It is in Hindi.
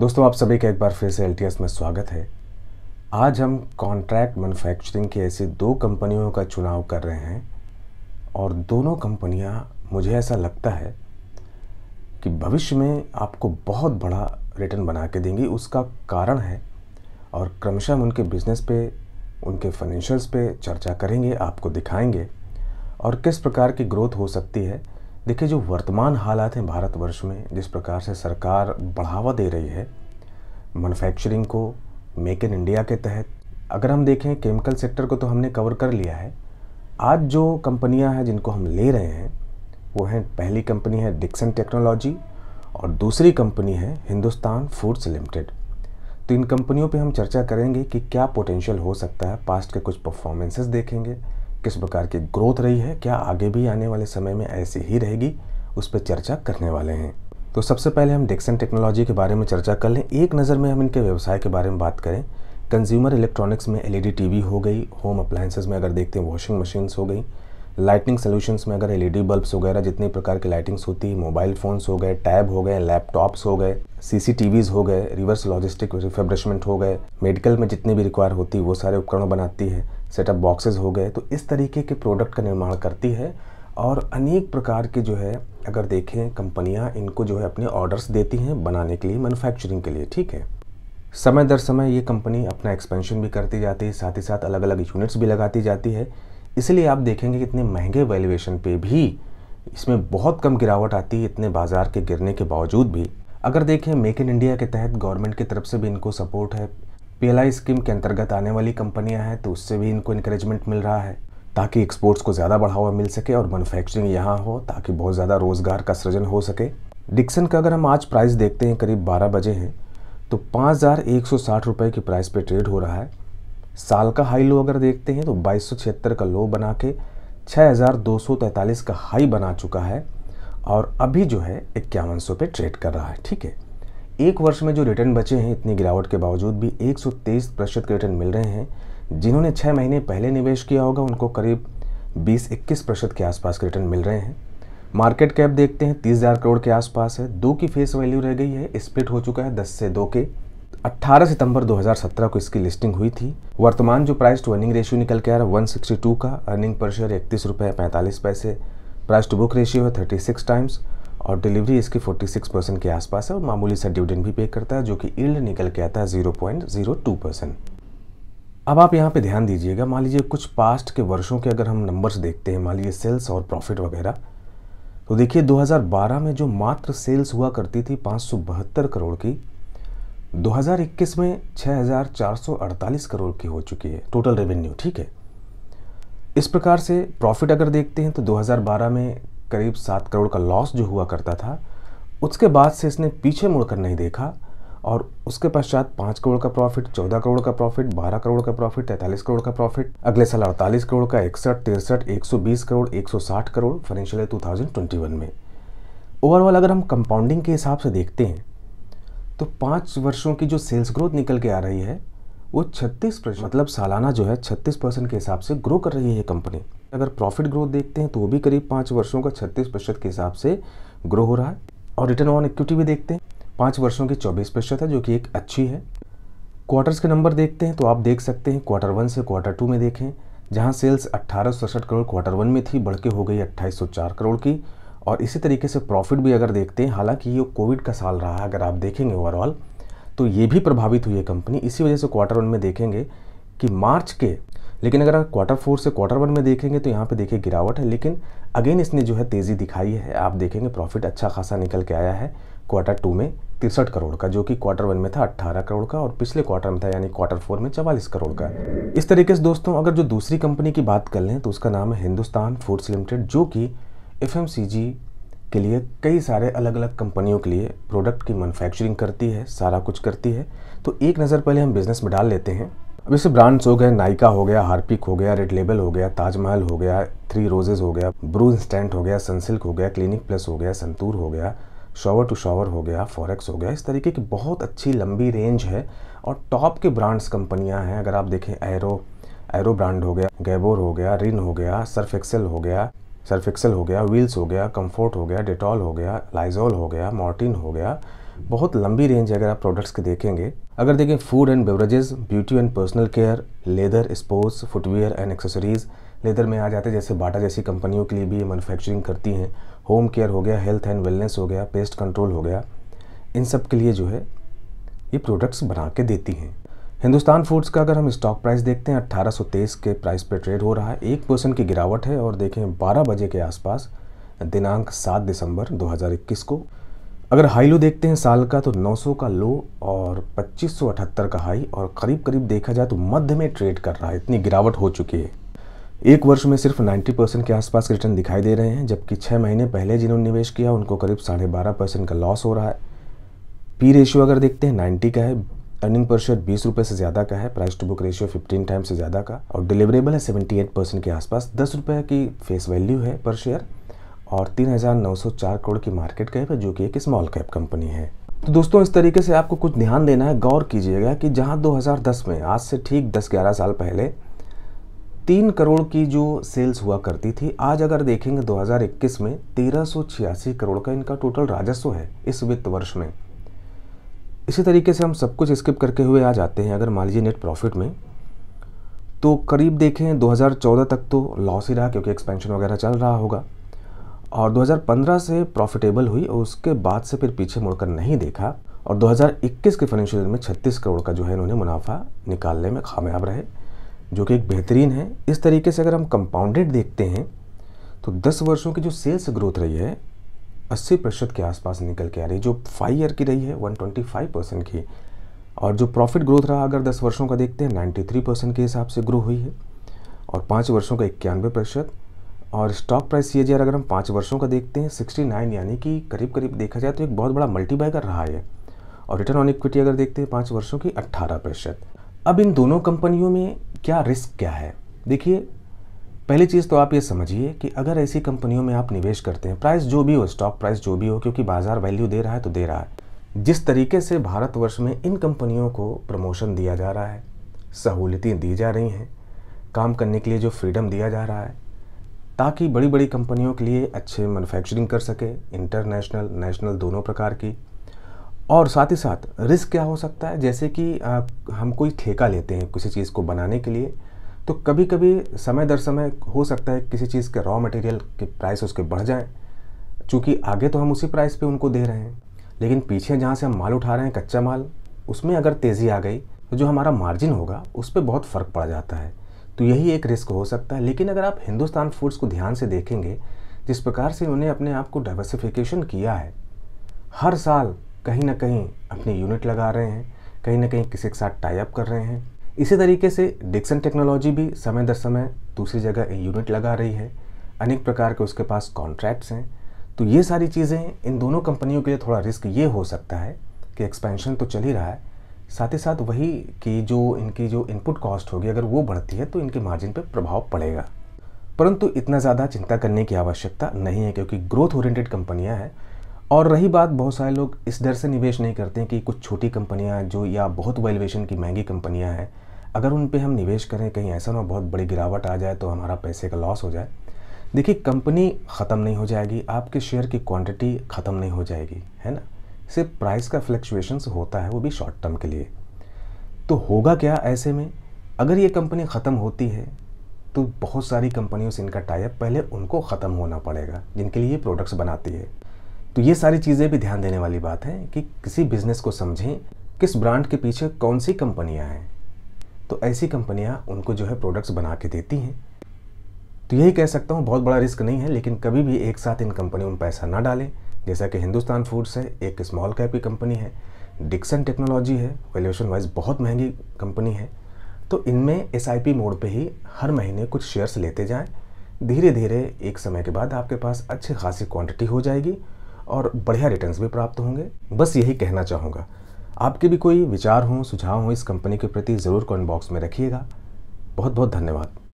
दोस्तों आप सभी का एक बार फिर से एल में स्वागत है आज हम कॉन्ट्रैक्ट मैन्युफैक्चरिंग की ऐसे दो कंपनियों का चुनाव कर रहे हैं और दोनों कंपनियां मुझे ऐसा लगता है कि भविष्य में आपको बहुत बड़ा रिटर्न बना के देंगी उसका कारण है और क्रमशः हम उनके बिजनेस पे उनके फाइनेंशियल्स पे चर्चा करेंगे आपको दिखाएंगे और किस प्रकार की ग्रोथ हो सकती है देखिए जो वर्तमान हालात हैं भारतवर्ष में जिस प्रकार से सरकार बढ़ावा दे रही है मैनुफैक्चरिंग को मेक इन इंडिया के तहत अगर हम देखें केमिकल सेक्टर को तो हमने कवर कर लिया है आज जो कंपनियां हैं जिनको हम ले रहे हैं वो हैं पहली कंपनी है डिक्सन टेक्नोलॉजी और दूसरी कंपनी है हिंदुस्तान फूड्स लिमिटेड तो इन कंपनियों पे हम चर्चा करेंगे कि क्या पोटेंशियल हो सकता है पास्ट के कुछ परफॉर्मेंसेस देखेंगे किस प्रकार की ग्रोथ रही है क्या आगे भी आने वाले समय में ऐसी ही रहेगी उस पर चर्चा करने वाले हैं तो सबसे पहले हम डिक्सन टेक्नोलॉजी के बारे में चर्चा कर लें एक नज़र में हम इनके व्यवसाय के बारे में बात करें कंज्यूमर इलेक्ट्रॉनिक्स में एलईडी टीवी e हो गई होम अप्लाइंसेस में अगर देखते हैं वॉशिंग मशीन्स हो गई लाइटिंग सोल्यूशंस में अगर एलईडी बल्ब्स e वगैरह जितनी प्रकार की लाइटिंग्स होती है मोबाइल फ़ोन्स हो गए टैब हो गए लैपटॉप्स हो गए सी हो गए रिवर्स लॉजिस्टिक रिफेब्रिशमेंट हो गए मेडिकल में जितनी भी रिक्वायर होती है वो सारे उपकरण बनाती है सेटअप बॉक्सेस हो गए तो इस तरीके के प्रोडक्ट का निर्माण करती है और अनेक प्रकार के जो है अगर देखें कंपनियां इनको जो है अपने ऑर्डर्स देती हैं बनाने के लिए मैन्युफैक्चरिंग के लिए ठीक है समय दर समय ये कंपनी अपना एक्सपेंशन भी करती जाती है साथ ही साथ अलग अलग यूनिट्स भी लगाती जाती है इसलिए आप देखेंगे कि इतने महंगे वैल्यूएशन पे भी इसमें बहुत कम गिरावट आती है इतने बाज़ार के गिरने के बावजूद भी अगर देखें मेक इन इंडिया के तहत गवर्नमेंट की तरफ से भी इनको सपोर्ट है पीएलआई स्कीम के अंतर्गत आने वाली कंपनियां हैं तो उससे भी इनको इंक्रेजमेंट मिल रहा है ताकि एक्सपोर्ट्स को ज़्यादा बढ़ावा मिल सके और मैनुफैक्चरिंग यहाँ हो ताकि बहुत ज़्यादा रोज़गार का सृजन हो सके डिक्सन का अगर हम आज प्राइस देखते हैं करीब 12 बजे हैं तो पाँच हज़ार एक सौ साठ रुपये की प्राइस पे ट्रेड हो रहा है साल का हाई लो अगर देखते हैं तो बाईस सौ छिहत्तर का लो बना के छः हज़ार दो सौ तैंतालीस का हाई बना चुका है और अभी जो है इक्यावन सौ पे ट्रेड कर रहा है ठीक है एक वर्ष में जो रिटर्न बचे हैं इतनी गिरावट के बावजूद भी 123 प्रतिशत के रिटर्न मिल रहे हैं जिन्होंने छः महीने पहले निवेश किया होगा उनको करीब 20-21 प्रतिशत के आसपास के रिटर्न मिल रहे हैं मार्केट कैप देखते हैं तीस हज़ार करोड़ के आसपास है दो की फेस वैल्यू रह गई है स्प्लिट हो चुका है दस से दो के 18 सितंबर 2017 को इसकी लिस्टिंग हुई थी वर्तमान जो प्राइस टू अर्निंग रेशियो निकल के आ रहा है 162 का अर्निंग पर शेयर इकतीस रुपये पैंतालीस पैसे प्राइस टू बुक रेशियो है 36 टाइम्स और डिलीवरी इसकी 46 परसेंट के आसपास है और मामूली सा डिविडेंड भी पे करता है जो कि इल्ड निकल के आता है 0.02 परसेंट अब आप यहाँ पे ध्यान दीजिएगा मान लीजिए कुछ पास्ट के वर्षों के अगर हम नंबर्स देखते हैं मान लीजिए सेल्स और प्रॉफिट वगैरह तो देखिए 2012 में जो मात्र सेल्स हुआ करती थी पाँच करोड़ की दो में छः करोड़ की हो चुकी है टोटल रेवेन्यू ठीक है इस प्रकार से प्रॉफिट अगर देखते हैं तो 2012 में करीब सात करोड़ का लॉस जो हुआ करता था उसके बाद से इसने पीछे मुड़कर नहीं देखा और उसके पश्चात पाँच करोड़ का प्रॉफिट चौदह करोड़ का प्रॉफिट बारह करोड़ का प्रॉफिट तैंतालीस करोड़ का प्रॉफिट अगले साल अड़तालीस करोड़ का इकसठ तिरसठ एक सौ बीस करोड़ एक सौ साठ crore financial year two thousand twenty one में ओवरऑल अगर हम कंपाउंडिंग के हिसाब से देखते हैं तो पाँच वर्षों की जो सेल्स ग्रोथ निकल के आ रही है वो छत्तीस मतलब सालाना जो है छत्तीस परसेंट के हिसाब से ग्रो कर रही है ये कंपनी अगर प्रॉफिट ग्रोथ देखते हैं तो वो भी करीब पाँच वर्षों का छत्तीस प्रतिशत के हिसाब से ग्रो हो रहा है और रिटर्न ऑन इक्विटी भी देखते हैं पाँच वर्षों की चौबीस प्रतिशत है जो कि एक अच्छी है क्वार्टर्स के नंबर देखते हैं तो आप देख सकते हैं क्वार्टर वन से क्वार्टर टू में देखें जहाँ सेल्स अट्ठारह करोड़ क्वार्टर वन में थी बढ़ के हो गई अट्ठाईस करोड़ की और इसी तरीके से प्रॉफिट भी अगर देखते हैं हालांकि ये कोविड का साल रहा है अगर आप देखेंगे ओवरऑल तो ये भी प्रभावित हुई है कंपनी इसी वजह से क्वार्टर वन में देखेंगे कि मार्च के लेकिन अगर आप क्वार्टर फोर से क्वार्टर वन में देखेंगे तो यहाँ पे देखिए गिरावट है लेकिन अगेन इसने जो है तेज़ी दिखाई है आप देखेंगे प्रॉफिट अच्छा खासा निकल के आया है क्वार्टर टू में तिरसठ करोड़ का जो कि क्वार्टर वन में था अट्ठारह करोड़ का और पिछले क्वार्टर में था यानी क्वार्टर फोर में चवालीस करोड़ का इस तरीके से दोस्तों अगर जो दूसरी कंपनी की बात कर लें तो उसका नाम है हिंदुस्तान फूड्स लिमिटेड जो कि एफ के लिए कई सारे अलग अलग कंपनियों के लिए प्रोडक्ट की मैनुफैक्चरिंग करती है सारा कुछ करती है तो एक नज़र पहले हम बिज़नेस में डाल लेते हैं अब इससे ब्रांड्स हो गए नायका हो गया हार्पिक हो गया रेड लेबल हो गया ताजमहल हो गया थ्री रोजेज हो गया ब्रू इंस्टेंट हो गया सनसिल्क हो गया क्लिनिक प्लस हो गया संतूर हो गया शॉवर टू शॉवर हो गया फॉरेक्स हो गया इस तरीके की बहुत अच्छी लंबी रेंज है और टॉप के ब्रांड्स कंपनियां हैं अगर आप देखें एरो एरो ब्रांड हो गया गैबोर हो गया रिन हो गया सर्फ एक्सेल हो गया सर्फ एक्सेल हो गया व्हील्स हो गया कंफर्ट हो गया डिटॉल हो गया लाइजोल हो गया मॉर्टिन हो गया बहुत लंबी रेंज है अगर आप प्रोडक्ट्स के देखेंगे अगर देखें food and beverages beauty and personal care leather sports footwear and accessories leather में आ जाते हैं जैसे बाटा जैसी कंपनियों के लिए भी ये मैनुफैक्चरिंग करती हैं होम केयर हो गया हेल्थ एंड वेलनेस हो गया पेस्ट कंट्रोल हो गया इन सब के लिए जो है ये प्रोडक्ट्स बना के देती हैं हिंदुस्तान फूड्स का अगर हम स्टॉक प्राइस देखते हैं अट्ठारह के प्राइस पर ट्रेड हो रहा है एक परसेंट की गिरावट है और देखें 12 बजे के आसपास दिनांक 7 दिसंबर 2021 को अगर हाई लो देखते हैं साल का तो 900 का लो और पच्चीस का हाई और करीब करीब देखा जाए तो मध्य में ट्रेड कर रहा है इतनी गिरावट हो चुकी है एक वर्ष में सिर्फ 90 परसेंट के आसपास रिटर्न दिखाई दे रहे हैं जबकि छः महीने पहले जिन्होंने निवेश किया उनको करीब साढ़े बारह परसेंट का लॉस हो रहा है पी रेशियो अगर देखते हैं नाइन्टी का है अर्निंग पर शेयर बीस रुपये से ज़्यादा का है price to book ratio fifteen time से ज़्यादा का और डिलीवरेबल है सेवेंटी एट परसेंट के आसपास दस रुपये की फेस वैल्यू है पर शेयर और 3,904 करोड़ की मार्केट कैप है जो कि एक स्मॉल कैप कंपनी है तो दोस्तों इस तरीके से आपको कुछ ध्यान देना है गौर कीजिएगा कि जहां 2010 में आज से ठीक 10-11 साल पहले तीन करोड़ की जो सेल्स हुआ करती थी आज अगर देखेंगे 2021 में तेरह करोड़ का इनका टोटल राजस्व है इस वित्त वर्ष में इसी तरीके से हम सब कुछ स्किप करके हुए आ जाते हैं अगर मान लीजिए नेट प्रॉफिट में तो करीब देखें 2014 तक तो लॉस ही रहा क्योंकि एक्सपेंशन वगैरह चल रहा होगा और 2015 से प्रॉफिटेबल हुई और उसके बाद से फिर पीछे मुड़कर नहीं देखा और 2021 के फाइनेंशियल ईयर में 36 करोड़ का जो है इन्होंने मुनाफा निकालने में कामयाब रहे जो कि एक बेहतरीन है इस तरीके से अगर हम कंपाउंडेड देखते हैं तो 10 वर्षों की जो सेल्स ग्रोथ रही है 80 प्रतिशत के आसपास निकल के आ रही है जो फाइव ईयर की रही है 125 परसेंट की और जो प्रॉफिट ग्रोथ रहा अगर 10 वर्षों का देखते हैं 93 परसेंट के हिसाब से ग्रो हुई है और पाँच वर्षों का इक्यानवे प्रतिशत और स्टॉक प्राइस सी अगर हम पाँच वर्षों का देखते हैं सिक्सटी नाइन यानी कि करीब करीब देखा जाए तो एक बहुत बड़ा मल्टीबाइकर रहा है और रिटर्न ऑन इक्विटी अगर देखते हैं पाँच वर्षों की अट्ठारह प्रतिशत अब इन दोनों कंपनियों में क्या रिस्क क्या है देखिए पहली चीज़ तो आप ये समझिए कि अगर ऐसी कंपनियों में आप निवेश करते हैं प्राइस जो भी हो स्टॉक प्राइस जो भी हो क्योंकि बाजार वैल्यू दे रहा है तो दे रहा है जिस तरीके से भारतवर्ष में इन कंपनियों को प्रमोशन दिया जा रहा है सहूलियतें दी जा रही हैं काम करने के लिए जो फ्रीडम दिया जा रहा है ताकि बड़ी बड़ी कंपनियों के लिए अच्छे मैन्युफैक्चरिंग कर सके इंटरनेशनल नेशनल दोनों प्रकार की और साथ ही साथ रिस्क क्या हो सकता है जैसे कि आ, हम कोई ठेका लेते हैं किसी चीज़ को बनाने के लिए तो कभी कभी समय दर समय हो सकता है किसी चीज़ के रॉ मटेरियल के प्राइस उसके बढ़ जाएँ चूँकि आगे तो हम उसी प्राइस पे उनको दे रहे हैं लेकिन पीछे जहाँ से हम माल उठा रहे हैं कच्चा माल उसमें अगर तेज़ी आ गई तो जो हमारा मार्जिन होगा उस पर बहुत फ़र्क पड़ जाता है तो यही एक रिस्क हो सकता है लेकिन अगर आप हिंदुस्तान फूड्स को ध्यान से देखेंगे जिस प्रकार से उन्होंने अपने आप को डाइवर्सिफिकेशन किया है हर साल कहीं ना कहीं अपने यूनिट लगा रहे हैं कहीं ना कहीं किसी के साथ टाइप कर रहे हैं इसी तरीके से डिक्सन टेक्नोलॉजी भी समय दर समय दूसरी जगह यूनिट लगा रही है अनेक प्रकार के उसके पास कॉन्ट्रैक्ट्स हैं तो ये सारी चीज़ें इन दोनों कंपनियों के लिए थोड़ा रिस्क ये हो सकता है कि एक्सपेंशन तो चल ही रहा है साथ ही साथ वही कि जो इनकी जो इनपुट कॉस्ट होगी अगर वो बढ़ती है तो इनके मार्जिन पर प्रभाव पड़ेगा परंतु इतना ज़्यादा चिंता करने की आवश्यकता नहीं है क्योंकि ग्रोथ ओरिएंटेड कंपनियां हैं और रही बात बहुत सारे लोग इस डर से निवेश नहीं करते हैं कि कुछ छोटी कंपनियां जो या बहुत वैल्यूएशन की महंगी कंपनियां हैं अगर उन पर हम निवेश करें कहीं ऐसा ना बहुत बड़ी गिरावट आ जाए तो हमारा पैसे का लॉस हो जाए देखिए कंपनी ख़त्म नहीं हो जाएगी आपके शेयर की क्वांटिटी ख़त्म नहीं हो जाएगी है ना से प्राइस का फ्लक्चुएशंस होता है वो भी शॉर्ट टर्म के लिए तो होगा क्या ऐसे में अगर ये कंपनी ख़त्म होती है तो बहुत सारी कंपनियों से इनका टाइप पहले उनको ख़त्म होना पड़ेगा जिनके लिए ये प्रोडक्ट्स बनाती है तो ये सारी चीज़ें भी ध्यान देने वाली बात है कि किसी बिज़नेस को समझें किस ब्रांड के पीछे कौन सी कंपनियाँ हैं तो ऐसी कंपनियाँ उनको जो है प्रोडक्ट्स बना के देती हैं तो यही कह सकता हूँ बहुत बड़ा रिस्क नहीं है लेकिन कभी भी एक साथ इन कंपनियों में पैसा ना डालें जैसा कि हिंदुस्तान फूड्स है एक स्मॉल कैप की कंपनी है डिक्सन टेक्नोलॉजी है वैल्यूएशन वाइज बहुत महंगी कंपनी है तो इनमें एस मोड पर ही हर महीने कुछ शेयर्स लेते जाएं धीरे धीरे एक समय के बाद आपके पास अच्छी खासी क्वांटिटी हो जाएगी और बढ़िया रिटर्न्स भी प्राप्त होंगे बस यही कहना चाहूँगा आपके भी कोई विचार हों सुझाव हों इस कंपनी के प्रति ज़रूर कमेंट बॉक्स में रखिएगा बहुत बहुत धन्यवाद